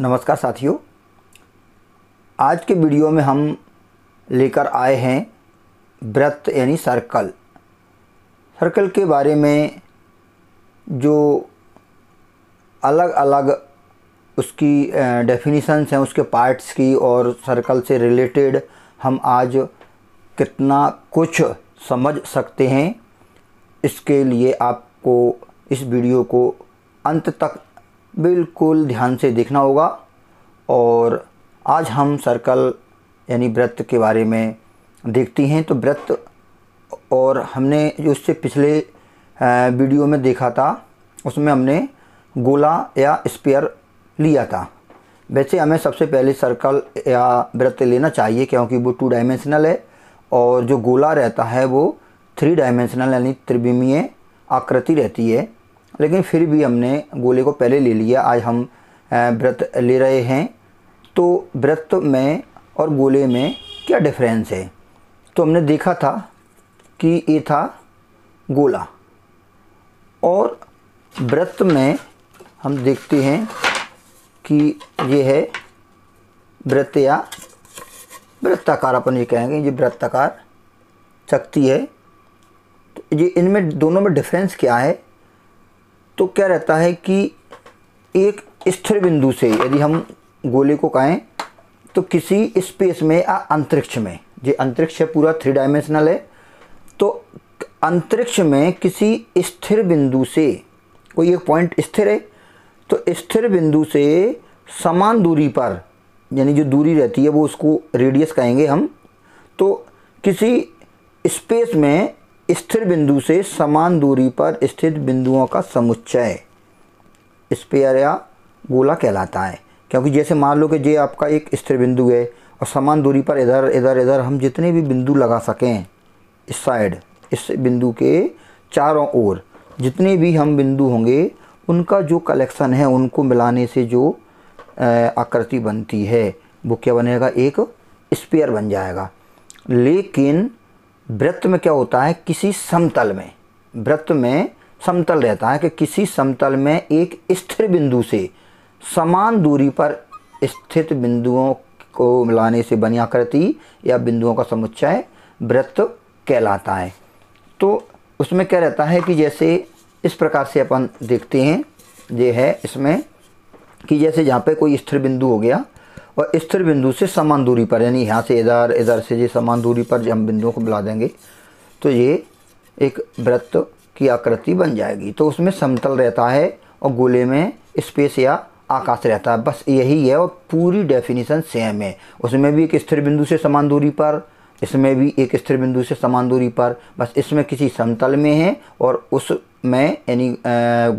नमस्कार साथियों आज के वीडियो में हम लेकर आए हैं वृत्त यानी सर्कल सर्कल के बारे में जो अलग अलग उसकी डेफिनेशंस हैं उसके पार्ट्स की और सर्कल से रिलेटेड हम आज कितना कुछ समझ सकते हैं इसके लिए आपको इस वीडियो को अंत तक बिल्कुल ध्यान से देखना होगा और आज हम सर्कल यानी व्रत के बारे में देखती हैं तो व्रत और हमने जो उससे पिछले वीडियो में देखा था उसमें हमने गोला या स्पेयर लिया था वैसे हमें सबसे पहले सर्कल या व्रत लेना चाहिए क्योंकि वो टू डायमेंशनल है और जो गोला रहता है वो थ्री डायमेंशनल यानी त्रिविमीय आकृति रहती है लेकिन फिर भी हमने गोले को पहले ले लिया आज हम व्रत ले रहे हैं तो व्रत में और गोले में क्या डिफरेंस है तो हमने देखा था कि ये था गोला और व्रत में हम देखते हैं कि ये है व्रत या वृत्ताकार अपन ये कहेंगे ये वृत्ताकार शक्ति है तो ये इनमें दोनों में डिफरेंस क्या है तो क्या रहता है कि एक स्थिर बिंदु से यदि हम गोले को कहें तो किसी स्पेस में या अंतरिक्ष में जो अंतरिक्ष है पूरा थ्री डायमेंशनल है तो अंतरिक्ष में किसी स्थिर बिंदु से कोई एक पॉइंट स्थिर है तो स्थिर बिंदु से समान दूरी पर यानी जो दूरी रहती है वो उसको रेडियस कहेंगे हम तो किसी स्पेस में स्थिर बिंदु से समान दूरी पर स्थित बिंदुओं का समुच्चय स्पेयर या गोला कहलाता है क्योंकि जैसे मान लो कि ये आपका एक स्थिर बिंदु है और समान दूरी पर इधर इधर इधर हम जितने भी बिंदु लगा सकें इस साइड इस बिंदु के चारों ओर जितने भी हम बिंदु होंगे उनका जो कलेक्शन है उनको मिलाने से जो आकृति बनती है वो क्या बनेगा एक स्पेयर बन जाएगा लेकिन वृत्त में क्या होता है किसी समतल में वृत्त में समतल रहता है कि किसी समतल में एक स्थिर बिंदु से समान दूरी पर स्थित बिंदुओं को मिलाने से बनी आकृति या बिंदुओं का समुच्चय वृत्त कहलाता है तो उसमें क्या रहता है कि जैसे इस प्रकार से अपन देखते हैं ये है इसमें कि जैसे जहाँ पे कोई स्थिर बिंदु हो गया और स्थिर बिंदु से समान दूरी पर यानी यहाँ से इधर इधर से ये समान दूरी पर जब हम बिंदुओं को बुला देंगे तो ये एक वृत्त की आकृति बन जाएगी तो उसमें समतल रहता है और गोले में स्पेस या आकाश रहता है बस यही है और पूरी डेफिनेशन सेम है उसमें भी एक स्थिर बिंदु से समान दूरी पर इसमें भी एक स्थिर बिंदु से समान दूरी पर बस इसमें किसी समतल में है और उसमें यानी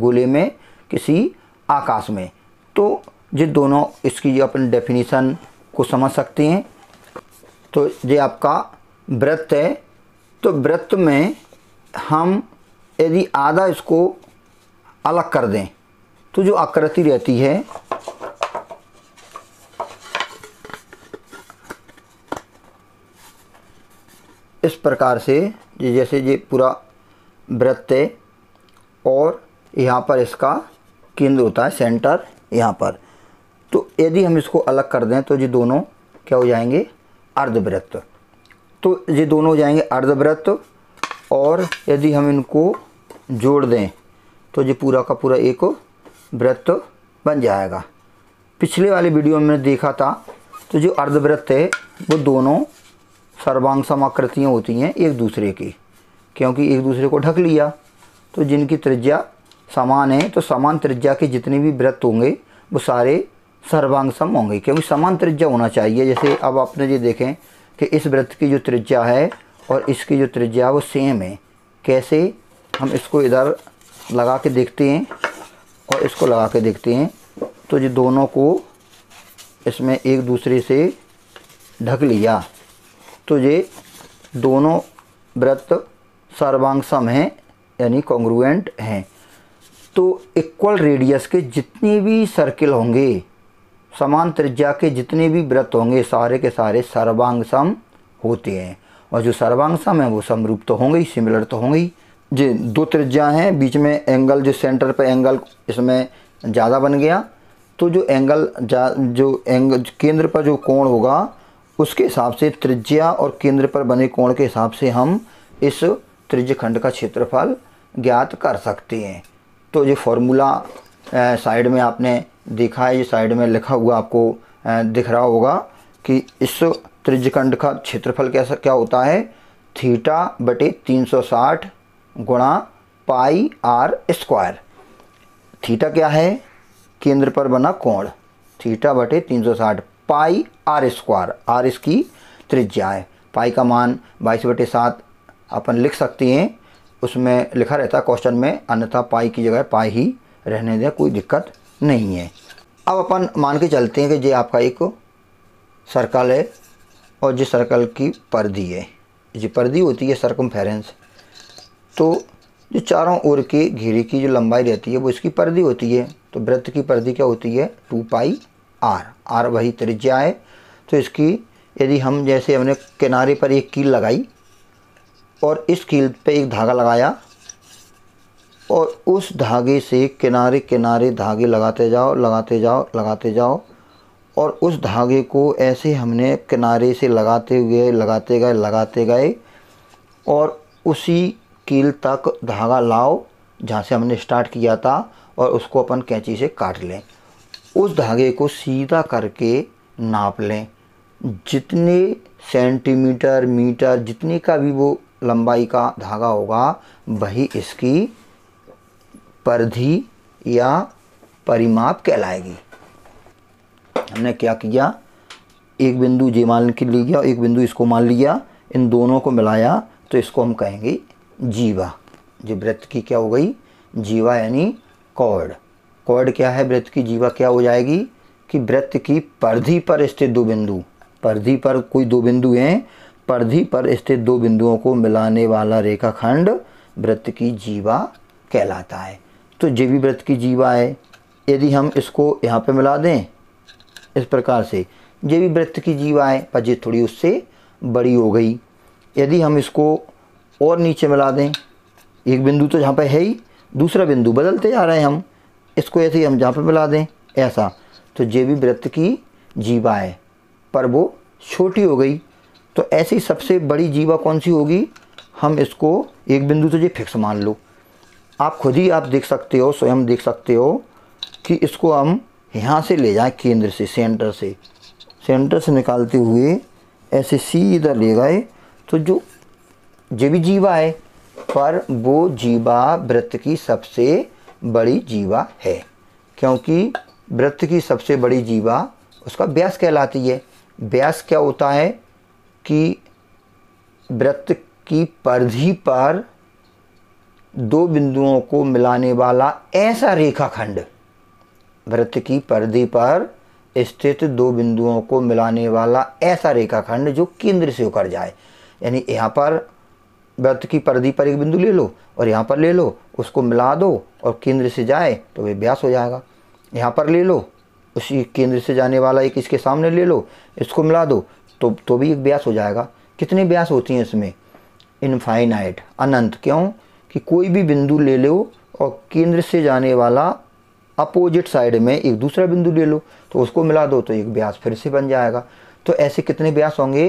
गोले में किसी आकाश में तो ये दोनों इसकी जो अपन डेफिनेशन को समझ सकते हैं तो ये आपका व्रत है तो व्रत में हम यदि आधा इसको अलग कर दें तो जो आकृति रहती है इस प्रकार से जैसे ये पूरा व्रत है और यहाँ पर इसका केंद्र होता है सेंटर यहाँ पर तो यदि हम इसको अलग कर दें तो ये दोनों क्या हो जाएंगे अर्धवृत्त तो ये दोनों हो जाएंगे अर्धवृत्त और यदि हम इनको जोड़ दें तो ये पूरा का पूरा एक वृत्त बन जाएगा पिछले वाले वीडियो में देखा था तो जो अर्धवृत्त है वो दोनों सर्वांग समाकृतियाँ होती हैं एक दूसरे की क्योंकि एक दूसरे को ढक लिया तो जिनकी त्रिज्या समान है तो समान त्रिज्या के जितने भी वृत्त होंगे वो सारे सर्वांग सम होंगे क्योंकि समान त्रिज्या होना चाहिए जैसे अब आपने ये देखें कि इस वृत्त की जो त्रिज्या है और इसकी जो त्रिज्या वो सेम है कैसे हम इसको इधर लगा के देखते हैं और इसको लगा के देखते हैं तो ये दोनों को इसमें एक दूसरे से ढक लिया तो ये दोनों व्रत सर्वांग सम हैं यानी कॉन्ग्रुएंट हैं तो इक्वल रेडियस के जितने भी सर्किल होंगे समान त्रिज्या के जितने भी व्रत होंगे सारे के सारे सर्वांग सम होते हैं और जो सर्वांग सम है वो समरूप तो होंगे ही सिमिलर तो होंगे ही जी दो त्रिज्या हैं बीच में एंगल जो सेंटर पर एंगल इसमें ज़्यादा बन गया तो जो एंगल जो एंगल केंद्र पर जो कोण होगा उसके हिसाब से त्रिज्या और केंद्र पर बने कोण के हिसाब से हम इस त्रिज्य खंड का क्षेत्रफल ज्ञात कर सकते हैं तो ये फॉर्मूला साइड में आपने देखा है ये साइड में लिखा हुआ आपको दिख रहा होगा कि इस त्रिजखंड का क्षेत्रफल कैसा क्या होता है थीटा बटे 360 गुणा पाई आर स्क्वायर थीटा क्या है केंद्र पर बना कोण थीटा बटे 360 पाई आर स्क्वायर आर इसकी त्रिज्या है पाई का मान बाईस बटे सात अपन लिख सकते हैं उसमें लिखा रहता है क्वेश्चन में अन्यथा पाई की जगह पाई ही रहने दें कोई दिक्कत नहीं है अब अपन मान के चलते हैं कि ये आपका एक सर्कल है और जिस सर्कल की पर्दी है जो पर्दी होती है सरकम तो जो चारों ओर के घेरे की जो लंबाई रहती है वो इसकी पर्दी होती है तो वृत्त की पर्दी क्या होती है टू पाई आर आर वही त्रिज्या है तो इसकी यदि हम जैसे हमने किनारे पर एक कील लगाई और इस कील पे एक धागा लगाया और उस धागे से किनारे किनारे धागे लगाते जाओ लगाते जाओ लगाते जाओ और उस धागे को ऐसे हमने किनारे से लगाते हुए लगाते गए लगाते गए और उसी कील तक धागा लाओ जहाँ से हमने स्टार्ट किया था और उसको अपन कैंची से काट लें उस धागे को सीधा करके नाप लें जितने सेंटीमीटर मीटर जितने का भी वो लंबाई का धागा होगा वही इसकी परिधि या परिमाप कहलाएगी हमने क्या किया एक बिंदु जे मान के लिया एक बिंदु इसको मान लिया इन दोनों को मिलाया तो इसको हम कहेंगे जीवा जो वृत्त की क्या हो गई जीवा यानी कॉर्ड कॉर्ड क्या है वृत्त की जीवा क्या हो जाएगी कि वृत्त की परिधि पर स्थित दो बिंदु परिधि पर कोई दो बिंदु हैं परिधि पर स्थित दो बिंदुओं को मिलाने वाला रेखाखंड वृत्त की जीवा कहलाता है तो जेवी व्रत की जीवा है यदि हम इसको यहाँ पे मिला दें इस प्रकार से जेवी व्रत की जीवा है पर थोड़ी उससे बड़ी हो गई यदि हम इसको और नीचे मिला दें एक बिंदु तो जहाँ पर है ही दूसरा बिंदु बदलते जा रहे हैं हम इसको ऐसे ही हम जहाँ पर मिला दें ऐसा तो जेबी व्रत की जीवा है पर वो छोटी हो गई तो ऐसी सबसे बड़ी जीवा कौन सी होगी हम इसको एक बिंदु तो ये फिक्स मान लो आप खुद ही आप देख सकते हो स्वयं देख सकते हो कि इसको हम यहाँ से ले जाएं केंद्र से सेंटर से सेंटर से निकालते हुए ऐसे सीधा ले गए तो जो जो भी जीवा है पर वो जीवा व्रत की सबसे बड़ी जीवा है क्योंकि व्रत की सबसे बड़ी जीवा उसका व्यास कहलाती है व्यास क्या होता है कि व्रत की परधि पर दो बिंदुओं को मिलाने वाला ऐसा रेखाखंड वृत्त की परिधि पर स्थित दो बिंदुओं को मिलाने वाला ऐसा रेखाखंड जो केंद्र से होकर जाए यानी यहाँ पर वृत्त की परिधि पर एक बिंदु ले लो और यहाँ पर ले लो उसको मिला दो और केंद्र से जाए तो वे व्यास हो जाएगा यहाँ पर ले लो उसी केंद्र से जाने वाला एक इसके सामने ले लो इसको मिला दो तो तो भी एक व्यास हो जाएगा कितने व्यास होती हैं इसमें इनफाइनाइट अनंत क्यों कि कोई भी बिंदु ले लो और केंद्र से जाने वाला अपोजिट साइड में एक दूसरा बिंदु ले लो तो उसको मिला दो तो एक ब्यास फिर से बन जाएगा तो ऐसे कितने ब्यास होंगे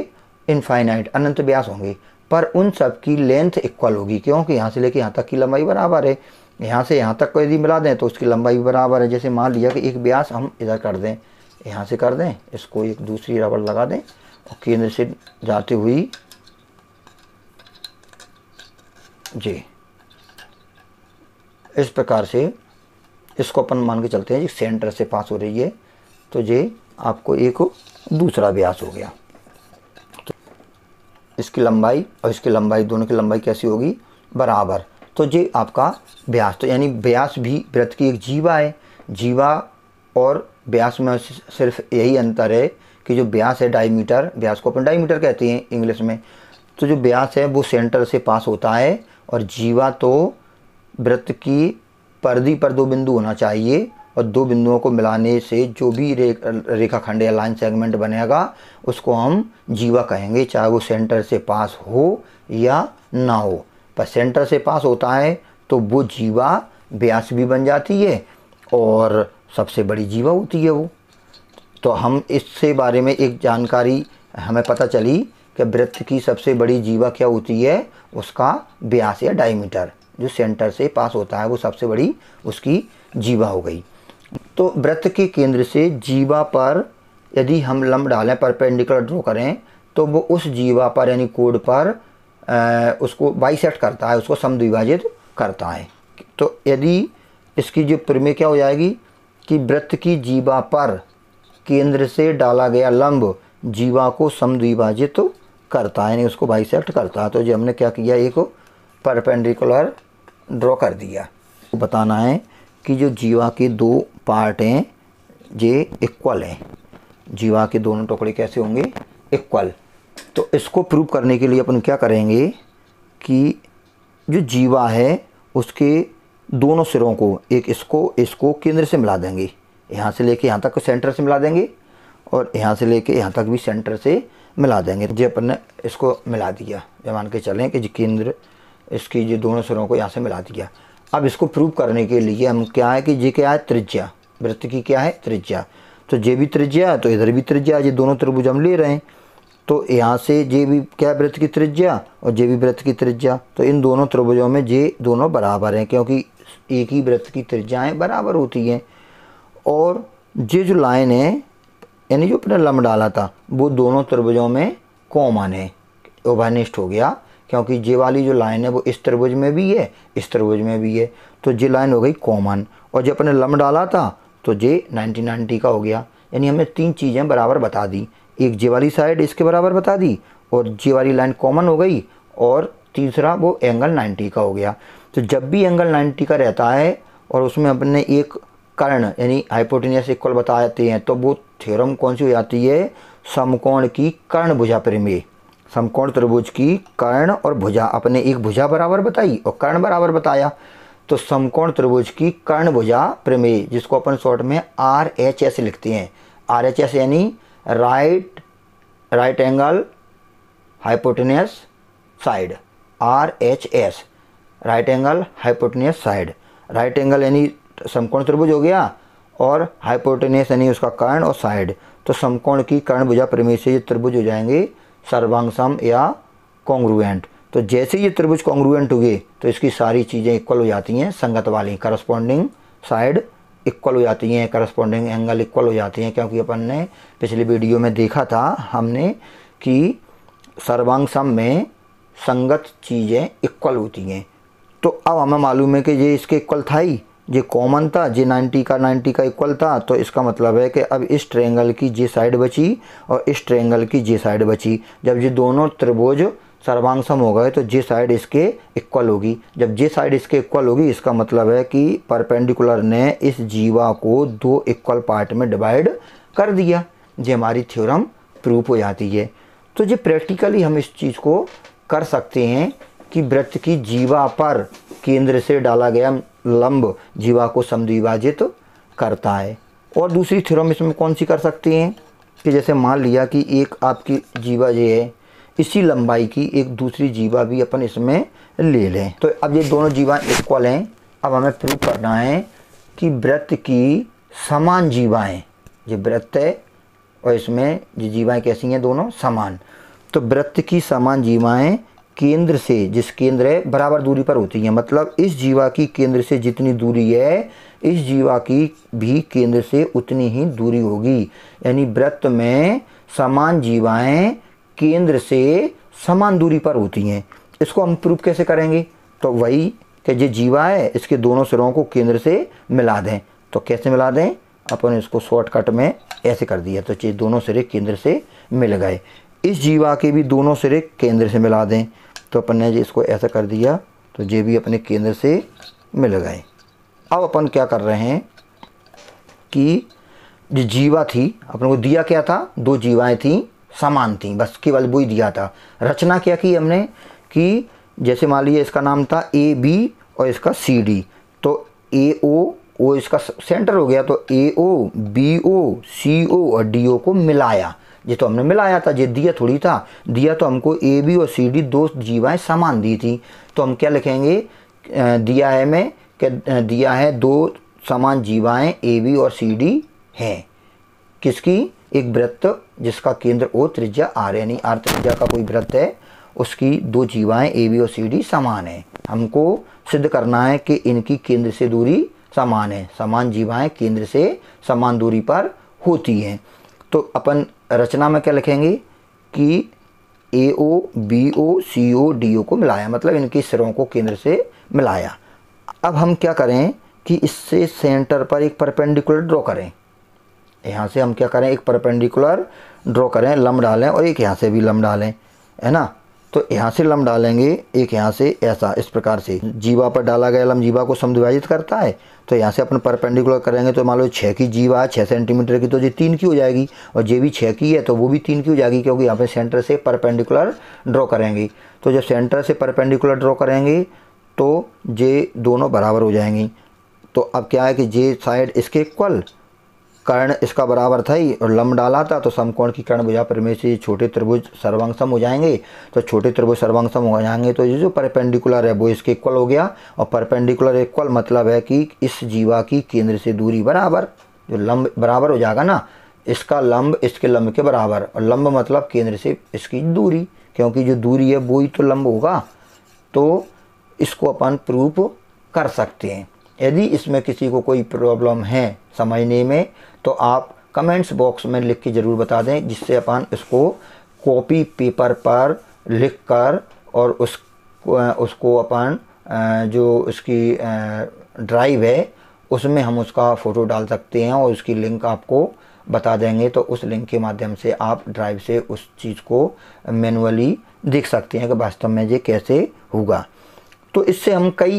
इनफाइनाइट अनंत ब्यास होंगे पर उन सब की लेंथ इक्वल होगी क्योंकि यहाँ से लेकर यहाँ तक की लंबाई बराबर है यहाँ से यहाँ तक को यदि मिला दें तो उसकी लंबाई भी बराबर है जैसे मान लिया कि एक ब्यास हम इधर कर दें यहाँ से कर दें इसको एक दूसरी रबड़ लगा दें और केंद्र से जाती हुई जी इस प्रकार से इसको अपन मान के चलते हैं जी सेंटर से पास हो रही है तो ये आपको एक दूसरा व्यास हो गया तो इसकी लंबाई और इसकी लंबाई दोनों की लंबाई कैसी होगी बराबर तो ये आपका ब्यास तो यानी ब्यास भी व्रत की एक जीवा है जीवा और ब्यास में सिर्फ यही अंतर है कि जो ब्यास है डायमीटर ब्यास को अपन डायमीटर कहते हैं इंग्लिश में तो जो ब्यास है वो सेंटर से पास होता है और जीवा तो वृत्त की परदी पर दो बिंदु होना चाहिए और दो बिंदुओं को मिलाने से जो भी रे, रेखाखंड या लाइन सेगमेंट बनेगा उसको हम जीवा कहेंगे चाहे वो सेंटर से पास हो या ना हो पर सेंटर से पास होता है तो वो जीवा व्यास भी बन जाती है और सबसे बड़ी जीवा होती है वो तो हम इससे बारे में एक जानकारी हमें पता चली कि वृत्त की सबसे बड़ी जीवा क्या होती है उसका व्यास या डायमीटर जो सेंटर से पास होता है वो सबसे बड़ी उसकी जीवा हो गई तो वृत्त के केंद्र से जीवा पर यदि हम लम्ब डालें परपेंडिकुलर ड्रॉ करें तो वो उस जीवा पर यानी कोड पर आ, उसको बाइसेट करता है उसको समद्विभाजित करता है तो यदि इसकी जो प्रमेय क्या हो जाएगी कि वृत्त की जीवा पर केंद्र से डाला गया लंब जीवा को समद्विभाजित करता है यानी उसको बाइसेट करता है तो जो हमने क्या किया एक परपेंडिकुलर ड्रॉ कर दिया बताना है कि जो जीवा के दो पार्ट हैं ये इक्वल हैं जीवा के दोनों टुकड़े कैसे होंगे इक्वल तो इसको प्रूव करने के लिए अपन क्या करेंगे कि जो जीवा है उसके दोनों सिरों को एक इसको इसको केंद्र से मिला देंगे यहाँ से लेके यहाँ तक सेंटर से मिला देंगे और यहाँ से लेके यहाँ तक भी सेंटर से मिला देंगे जी अपन ने इसको मिला दिया मान के चलें कि केंद्र इसकी जो दोनों सुरों को यहाँ से मिला दिया अब इसको प्रूव करने के लिए हम क्या है कि ये क्या है त्रिज्या वृत्त की क्या है त्रिज्या तो ये भी त्रिज्या तो इधर भी त्रिज्या ये दोनों त्रिभुज हम ले रहे हैं तो यहाँ से जे भी क्या वृत्त की त्रिज्या और जे भी वृत्त की त्रिज्या तो इन दोनों त्रिभुजों में जे दोनों बराबर हैं क्योंकि एक ही वृत्त की त्रिज्याएँ बराबर होती हैं और ये जो लाइन है यानी जो अपने लम डाला था वो दोनों त्रिभुजों में कॉमन है ओभानिष्ट हो गया क्योंकि जे वाली जो लाइन है वो इस त्रिभुज में भी है इस त्रिभुज में भी है तो जे लाइन हो गई कॉमन और जब अपने लम डाला था तो जे नाइन्टी का हो गया यानी हमने तीन चीज़ें बराबर बता दी एक जे वाली साइड इसके बराबर बता दी और जे वाली लाइन कॉमन हो गई और तीसरा वो एंगल नाइन्टी का हो गया तो जब भी एंगल नाइन्टी का रहता है और उसमें अपने एक कर्ण यानी हाइपोटेनियस इक्वल बताते हैं तो वो थ्योरम कौन सी हो जाती है समकोण की कर्ण भुजा प्रमेय समकोण त्रिभुज की कर्ण और भुजा अपने एक भुजा बराबर बताई और कर्ण बराबर बताया तो समकोण त्रिभुज की कर्ण भुजा प्रमेय जिसको अपन शॉर्ट में आर एच एस लिखते हैं आर एच एस यानी right right angle hypotenuse side R H S right angle hypotenuse side right angle यानी समकोण त्रिभुज हो गया और हाइपोटेनियस यानी उसका कर्ण और साइड तो समकोण की कर्ण भुजा प्रमेय से ये त्रिभुज हो जाएंगे सर्वांगसम या कॉन्ग्रुएंट तो जैसे ये त्रिभुज कॉन्ग्रुएंट हुए तो इसकी सारी चीज़ें इक्वल हो जाती हैं संगत वाली करस्पॉन्डिंग साइड इक्वल हो जाती हैं करस्पॉन्डिंग एंगल इक्वल हो जाती हैं क्योंकि अपन ने पिछले वीडियो में देखा था हमने कि सर्वांगसम में संगत चीज़ें इक्वल होती हैं तो अब हमें मालूम है कि ये इसके इक्वल था ही ये कॉमन था जे 90 का 90 का इक्वल था तो इसका मतलब है कि अब इस ट्रेंगल की जे साइड बची और इस ट्रेंगल की जे साइड बची जब ये दोनों त्रिभुज सर्वांगसम हो गए तो जे साइड इसके इक्वल होगी जब जे साइड इसके इक्वल होगी इसका मतलब है कि परपेंडिकुलर ने इस जीवा को दो इक्वल पार्ट में डिवाइड कर दिया ये हमारी थ्योरम प्रूफ हो जाती है तो ये प्रैक्टिकली हम इस चीज़ को कर सकते हैं कि वृत्त की जीवा पर केंद्र से डाला गया लंब जीवा को समद्विभाजित तो करता है और दूसरी थ्योरम इसमें कौन सी कर सकते हैं कि जैसे मान लिया कि एक आपकी जीवा ये है इसी लंबाई की एक दूसरी जीवा भी अपन इसमें ले लें तो अब ये दोनों जीवा इक्वल हैं अब हमें प्रूव करना है कि व्रत की समान जीवाएं ये व्रत है और इसमें ये जीवाएं कैसी हैं दोनों समान तो व्रत की समान जीवाएं केंद्र से जिस केंद्र है बराबर दूरी पर होती है मतलब इस जीवा की केंद्र से जितनी दूरी है इस जीवा की भी केंद्र से उतनी ही दूरी होगी यानी व्रत में समान जीवाएं केंद्र से समान दूरी पर होती हैं इसको हम प्रूफ कैसे करेंगे तो वही कि जो जीवा है इसके दोनों सिरों को केंद्र से मिला दें तो कैसे मिला दें अपन इसको शॉर्टकट में ऐसे कर दिया तो दोनों सिरे केंद्र से मिल गए इस जीवा के भी दोनों सिरे केंद्र से मिला दें तो अपन ने इसको ऐसा कर दिया तो जे भी अपने केंद्र से मिल गए अब अपन क्या कर रहे हैं कि जो जीवा थी अपन को दिया क्या था दो जीवाएं थी समान थी बस केवल वो ही दिया था रचना क्या की हमने कि जैसे मान लीजिए इसका नाम था ए बी और इसका सी डी तो ए ओ वो इसका सेंटर हो गया तो ए ओ बी ओ सी ओ और डी ओ को मिलाया ये तो हमने मिलाया था ये दिया थोड़ी था दिया तो हमको ए बी और सी डी दो जीवाएँ समान दी थी तो हम क्या लिखेंगे दिया है में क्या दिया है दो समान जीवाएँ ए बी और सी डी हैं किसकी एक वृत्त जिसका केंद्र ओ त्रिज्या आर यानी आर त्रिज्या का कोई वृत्त है उसकी दो जीवाएं ए बी और सी डी समान है हमको सिद्ध करना है कि इनकी केंद्र से दूरी समान है समान जीवाएं केंद्र से समान दूरी पर होती हैं तो अपन रचना में क्या लिखेंगे कि ए ओ बी ओ सी ओ डी ओ को मिलाया मतलब इनकी सिरों को केंद्र से मिलाया अब हम क्या करें कि इससे सेंटर पर एक परपेंडिकुलर ड्रॉ करें यहाँ से हम क्या करें एक परपेंडिकुलर ड्रॉ करें लम डालें और एक यहाँ से भी लम डालें है ना तो यहाँ से लम डालेंगे एक यहाँ से ऐसा इस प्रकार से जीवा पर डाला गया लम जीवा को समद्विभाजित करता है तो यहाँ से अपन परपेंडिकुलर करेंगे तो मान लो छः की जीवा है छः सेंटीमीटर की तो ये तीन की हो जाएगी और जे भी छः की है तो वो भी तीन की हो जाएगी क्योंकि यहाँ पे सेंटर से परपेंडिकुलर ड्रॉ करेंगे तो जब सेंटर से परपेंडिकुलर ड्रॉ करेंगे तो ये दोनों बराबर हो जाएंगी तो अब क्या है कि जे साइड इसके इक्वल कर्ण इसका बराबर था ही और लम्ब डाला था तो समकोण की कर्ण भुजा परिमेय से छोटे त्रिभुज सर्वांगसम हो जाएंगे तो छोटे त्रिभुज सर्वांगसम हो जाएंगे तो ये जो परपेंडिकुलर है वो इसके इक्वल हो गया और परपेंडिकुलर इक्वल मतलब है कि इस जीवा की केंद्र से दूरी बराबर जो लंब बराबर हो जाएगा ना इसका लंब इसके लंब के बराबर और लंब मतलब केंद्र से इसकी दूरी क्योंकि जो दूरी है वो ही तो लंब होगा तो इसको अपन प्रूफ कर सकते हैं यदि इसमें किसी को कोई प्रॉब्लम है समझने में तो आप कमेंट्स बॉक्स में लिख के ज़रूर बता दें जिससे अपन इसको कॉपी पेपर पर लिख कर और उस उसको अपन जो उसकी ड्राइव है उसमें हम उसका फ़ोटो डाल सकते हैं और उसकी लिंक आपको बता देंगे तो उस लिंक के माध्यम से आप ड्राइव से उस चीज़ को मैनुअली देख सकते हैं कि वास्तव में ये कैसे होगा तो इससे हम कई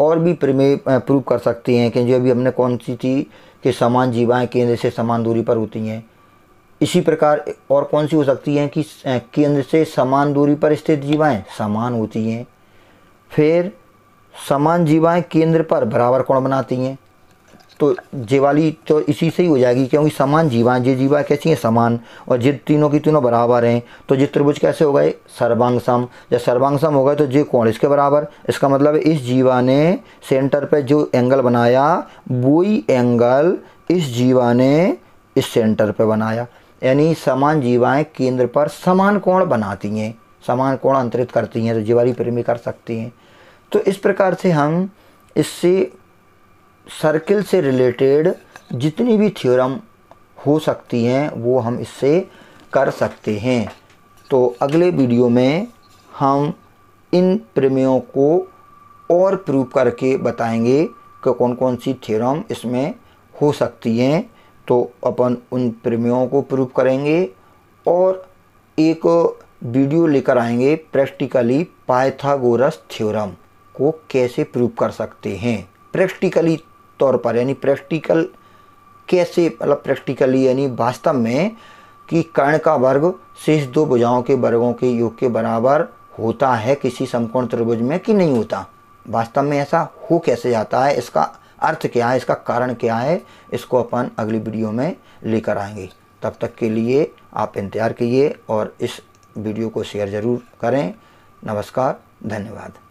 और भी प्रमेय प्रूव कर सकते हैं कि जो अभी हमने कौन सी थी कि समान जीवाएँ केंद्र से समान दूरी पर होती हैं इसी प्रकार और कौन सी हो सकती हैं कि केंद्र से समान दूरी पर स्थित जीवाएँ समान होती हैं फिर समान जीवाएँ केंद्र पर बराबर कोण बनाती हैं तो जीवाली तो इसी से ही हो जाएगी क्योंकि समान जीवा जे जीवा कैसी हैं समान और जे तीनों की तीनों बराबर हैं तो जे त्रिभुज कैसे हो गए सर्वांग सम या सर्वांग सम हो गए तो जे कोण इसके बराबर इसका मतलब इस जीवा ने सेंटर पर जो एंगल बनाया वही एंगल इस जीवा ने इस सेंटर पर बनाया यानी समान जीवाएँ केंद्र पर समान कोण बनाती हैं समान कोण अंतरित करती हैं तो जीवाली प्रेमी कर सकती हैं तो इस प्रकार से हम इससे सर्किल से रिलेटेड जितनी भी थ्योरम हो सकती हैं वो हम इससे कर सकते हैं तो अगले वीडियो में हम इन प्रमेयों को और प्रूव करके बताएंगे कि कौन कौन सी थ्योरम इसमें हो सकती हैं तो अपन उन प्रमेयों को प्रूव करेंगे और एक वीडियो लेकर आएंगे प्रैक्टिकली पाइथागोरस थ्योरम को कैसे प्रूव कर सकते हैं प्रैक्टिकली तौर पर यानी प्रैक्टिकल कैसे मतलब प्रैक्टिकली यानी वास्तव में कि कर्ण का वर्ग शेष दो भुजाओं के वर्गों के योग के बराबर होता है किसी समकोण त्रिभुज में कि नहीं होता वास्तव में ऐसा हो कैसे जाता है इसका अर्थ क्या है इसका कारण क्या है इसको अपन अगली वीडियो में लेकर आएंगे तब तक के लिए आप इंतज़ार कीजिए और इस वीडियो को शेयर ज़रूर करें नमस्कार धन्यवाद